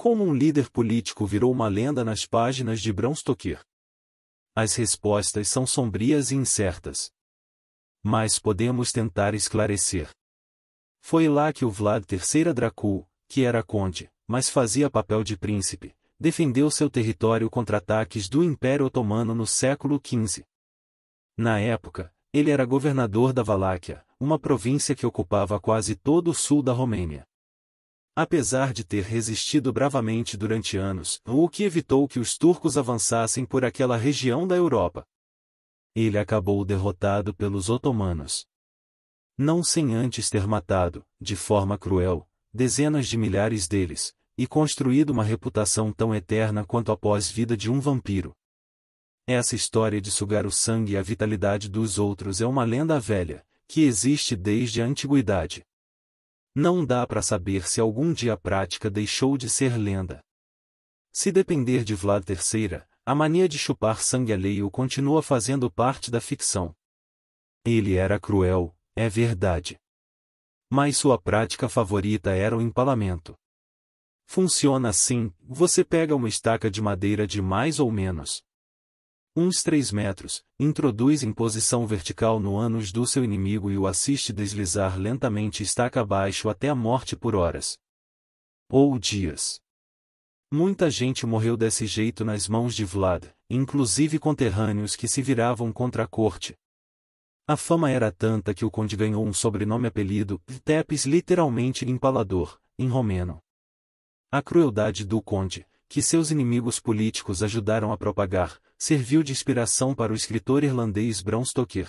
Como um líder político virou uma lenda nas páginas de Bram Stoker. As respostas são sombrias e incertas. Mas podemos tentar esclarecer. Foi lá que o Vlad III Dracul, que era conde, mas fazia papel de príncipe, defendeu seu território contra ataques do Império Otomano no século XV. Na época, ele era governador da Valáquia, uma província que ocupava quase todo o sul da Romênia apesar de ter resistido bravamente durante anos, o que evitou que os turcos avançassem por aquela região da Europa. Ele acabou derrotado pelos otomanos. Não sem antes ter matado, de forma cruel, dezenas de milhares deles, e construído uma reputação tão eterna quanto a pós-vida de um vampiro. Essa história de sugar o sangue e a vitalidade dos outros é uma lenda velha, que existe desde a antiguidade. Não dá para saber se algum dia a prática deixou de ser lenda. Se depender de Vlad III, a mania de chupar sangue alheio continua fazendo parte da ficção. Ele era cruel, é verdade. Mas sua prática favorita era o empalamento. Funciona assim: você pega uma estaca de madeira de mais ou menos uns 3 metros, introduz em posição vertical no ânus do seu inimigo e o assiste deslizar lentamente estaca abaixo até a morte por horas. Ou dias. Muita gente morreu desse jeito nas mãos de Vlad, inclusive conterrâneos que se viravam contra a corte. A fama era tanta que o conde ganhou um sobrenome apelido, Tepes literalmente empalador, em romeno. A crueldade do conde, que seus inimigos políticos ajudaram a propagar, serviu de inspiração para o escritor irlandês Bram Stoker.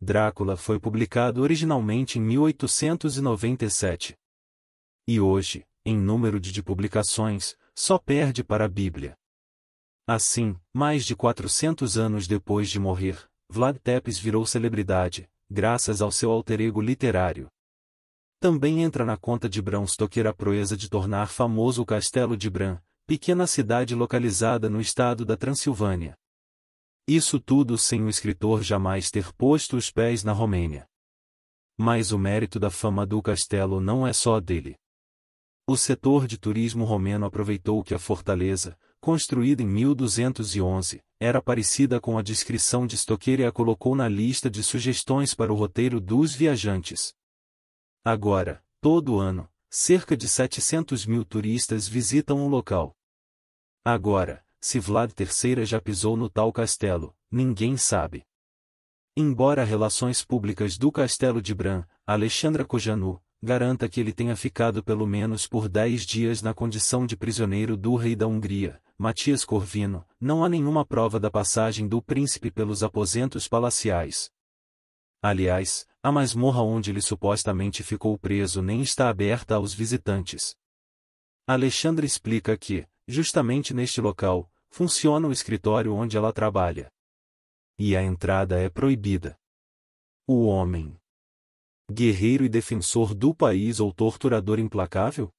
Drácula foi publicado originalmente em 1897. E hoje, em número de publicações, só perde para a Bíblia. Assim, mais de 400 anos depois de morrer, Vlad Tepes virou celebridade, graças ao seu alter ego literário. Também entra na conta de Bram Stoker a proeza de tornar famoso o Castelo de Bran, pequena cidade localizada no estado da Transilvânia. Isso tudo sem o escritor jamais ter posto os pés na Romênia. Mas o mérito da fama do castelo não é só dele. O setor de turismo romeno aproveitou que a fortaleza, construída em 1211, era parecida com a descrição de Stoker e a colocou na lista de sugestões para o roteiro dos viajantes. Agora, todo ano, cerca de 700 mil turistas visitam o local. Agora, se Vlad III já pisou no tal castelo, ninguém sabe. Embora relações públicas do castelo de Bran, Alexandra Kojanu, garanta que ele tenha ficado pelo menos por dez dias na condição de prisioneiro do rei da Hungria, Matias Corvino, não há nenhuma prova da passagem do príncipe pelos aposentos palaciais. Aliás, a masmorra onde ele supostamente ficou preso nem está aberta aos visitantes. Alexandre explica que, Justamente neste local, funciona o escritório onde ela trabalha. E a entrada é proibida. O homem. Guerreiro e defensor do país ou torturador implacável?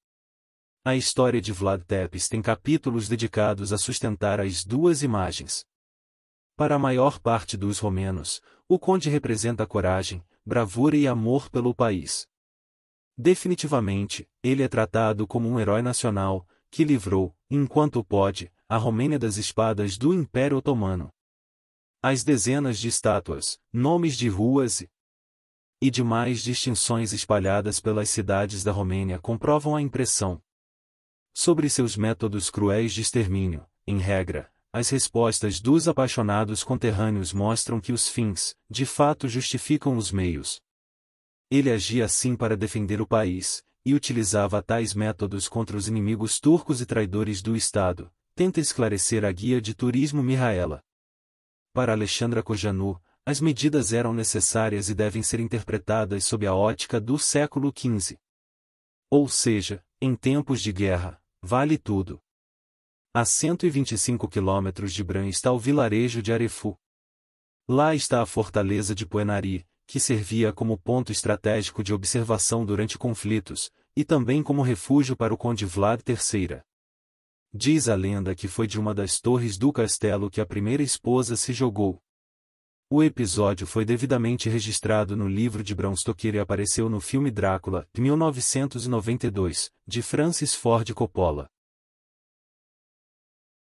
A história de Vlad Tepes tem capítulos dedicados a sustentar as duas imagens. Para a maior parte dos romenos, o conde representa coragem, bravura e amor pelo país. Definitivamente, ele é tratado como um herói nacional, que livrou, enquanto pode, a Romênia das espadas do Império Otomano. As dezenas de estátuas, nomes de ruas e, e demais distinções espalhadas pelas cidades da Romênia comprovam a impressão sobre seus métodos cruéis de extermínio, em regra, as respostas dos apaixonados conterrâneos mostram que os fins, de fato, justificam os meios. Ele agia assim para defender o país, e utilizava tais métodos contra os inimigos turcos e traidores do Estado, tenta esclarecer a guia de turismo Mihaela. Para Alexandra Cojanu, as medidas eram necessárias e devem ser interpretadas sob a ótica do século XV. Ou seja, em tempos de guerra, vale tudo. A 125 quilômetros de Bran está o vilarejo de Arefu. Lá está a fortaleza de Poenari que servia como ponto estratégico de observação durante conflitos, e também como refúgio para o conde Vlad III. Diz a lenda que foi de uma das torres do castelo que a primeira esposa se jogou. O episódio foi devidamente registrado no livro de Bram Stoker e apareceu no filme Drácula, de 1992, de Francis Ford Coppola.